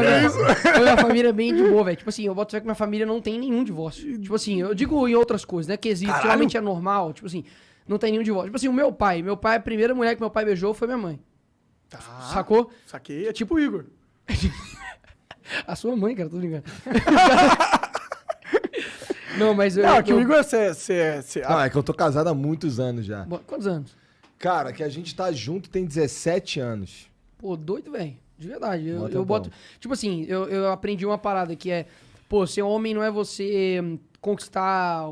É. Foi uma família bem de boa, velho. Tipo assim, eu boto fé que minha família não tem nenhum divórcio. Tipo assim, eu digo em outras coisas, né? Que existe, realmente é normal. Tipo assim, não tem nenhum divórcio. Tipo assim, o meu pai, meu pai, a primeira mulher que meu pai beijou foi minha mãe. Tá. Sacou? Saquei, é tipo o Igor. a sua mãe, cara, tô brincando. não, mas eu. Não, eu, é que eu... o Igor, você. É ah, é que eu tô casado há muitos anos já. Quantos anos? Cara, que a gente tá junto tem 17 anos. Pô, doido, velho. De verdade. Eu, eu boto. Tipo assim, eu, eu aprendi uma parada que é. Pô, ser homem não é você conquistar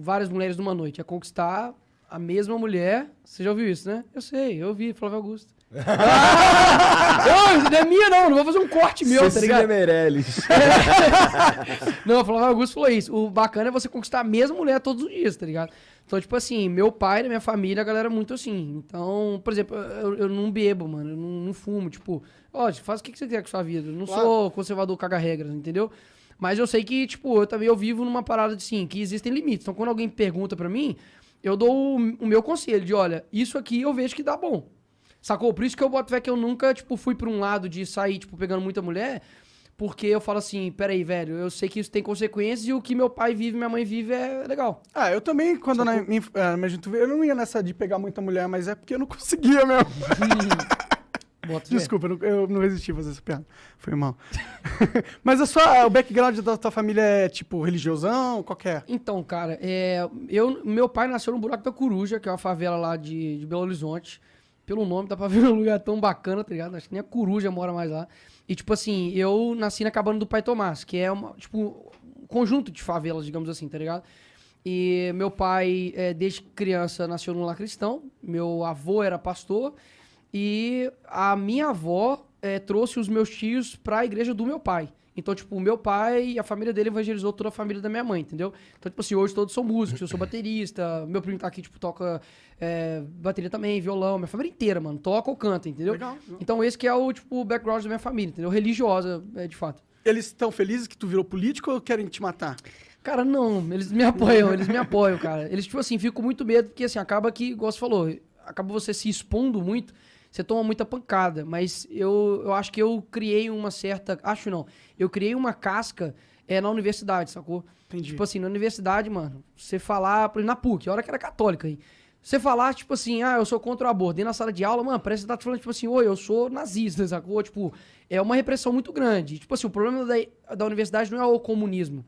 várias mulheres numa noite, é conquistar a mesma mulher. Você já ouviu isso, né? Eu sei, eu ouvi, Flávio Augusto. Ah, não, não é minha, não. Não vou fazer um corte meu, tá Cecília tá ligado? Meirelles. não, Flávio Augusto falou isso. O bacana é você conquistar a mesma mulher todos os dias, tá ligado? Então, tipo assim, meu pai, minha família, a galera é muito assim. Então, por exemplo, eu, eu não bebo, mano. Eu não, não fumo. Tipo, ó, faz o que você quer com sua vida. Eu não claro. sou conservador caga-regras, entendeu? Mas eu sei que, tipo, eu também eu vivo numa parada de sim, que existem limites. Então, quando alguém pergunta para mim, eu dou o, meu conselho de, olha, isso aqui eu vejo que dá bom. Sacou? Por isso que eu boto fé que eu nunca, tipo, fui pra um lado de sair, tipo, pegando muita mulher, porque eu falo assim, peraí, velho, eu sei que isso tem consequências e o que meu pai vive, minha mãe vive é legal. Ah, eu também, quando Sacou? na minha, ah, eu não ia nessa de pegar muita mulher, mas é porque eu não conseguia mesmo. Bota Desculpa, eu não, eu não resisti a fazer essa piada. Foi mal. Mas a é sua, ah, o background da tua família é, tipo, religiosão? Qual é? Então, cara, é, eu, meu pai nasceu no Buraco da Coruja, que é uma favela lá de, de Belo Horizonte. Pelo nome, dá pra ver um lugar tão bacana, tá ligado? Acho que nem a coruja mora mais lá. E, tipo assim, eu nasci na cabana do Pai Tomás, que é, uma, tipo, um conjunto de favelas, digamos assim, tá ligado? E meu pai, é, desde criança, nasceu no lar cristão. Meu avô era pastor. E a minha avó é, trouxe os meus tios para a igreja do meu pai. Então, tipo, o meu pai e a família dele evangelizou toda a família da minha mãe, entendeu? Então, tipo assim, hoje todos são músicos, eu sou baterista, meu primo tá aqui, tipo, toca é, bateria também, violão, minha família inteira, mano, toca ou canta, entendeu? Legal. Então, esse que é o, tipo, background da minha família, entendeu? Religiosa, é, de fato. Eles estão felizes que tu virou político ou querem te matar? Cara, não, eles me apoiam, eles me apoiam, cara. Eles, tipo assim, ficam muito medo, porque, assim, acaba que, igual você falou, acaba você se expondo muito você toma muita pancada, mas eu, eu acho que eu criei uma certa. Acho não. Eu criei uma casca é, na universidade, sacou? Entendi. Tipo assim, na universidade, mano, você falar. Na PUC, a hora que era católica, aí, Você falar, tipo assim, ah, eu sou contra o aborto. Dentro da sala de aula, mano, parece que você tá falando, tipo assim, oi, eu sou nazista, sacou? Tipo, é uma repressão muito grande. Tipo assim, o problema da, da universidade não é o comunismo.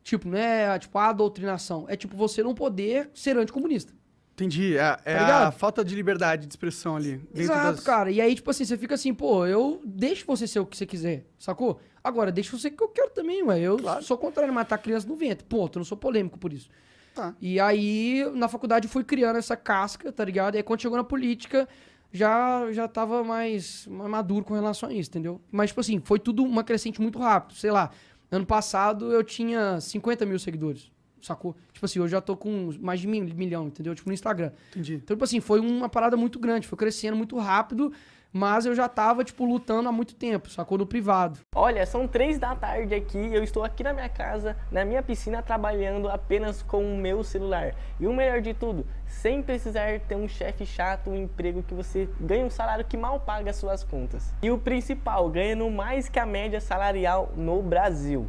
Tipo, não é tipo, a doutrinação. É tipo você não poder ser anticomunista. Entendi. É, é tá a falta de liberdade de expressão ali. Exato, das... cara. E aí, tipo assim, você fica assim, pô, eu deixo você ser o que você quiser, sacou? Agora, deixa você que eu quero também, ué. Eu claro. sou contrário a matar criança no vento. Ponto, eu não sou polêmico por isso. Tá. E aí, na faculdade, fui criando essa casca, tá ligado? E aí, quando chegou na política, já, já tava mais, mais maduro com relação a isso, entendeu? Mas, tipo assim, foi tudo uma crescente muito rápido. Sei lá, ano passado eu tinha 50 mil seguidores sacou? Tipo assim, eu já tô com mais de mil, milhão, entendeu? Tipo, no Instagram. Entendi. Então, tipo assim, foi uma parada muito grande, foi crescendo muito rápido, mas eu já tava, tipo, lutando há muito tempo, sacou? No privado. Olha, são três da tarde aqui eu estou aqui na minha casa, na minha piscina, trabalhando apenas com o meu celular. E o melhor de tudo, sem precisar ter um chefe chato, um emprego que você ganha um salário que mal paga as suas contas. E o principal, ganhando mais que a média salarial no Brasil.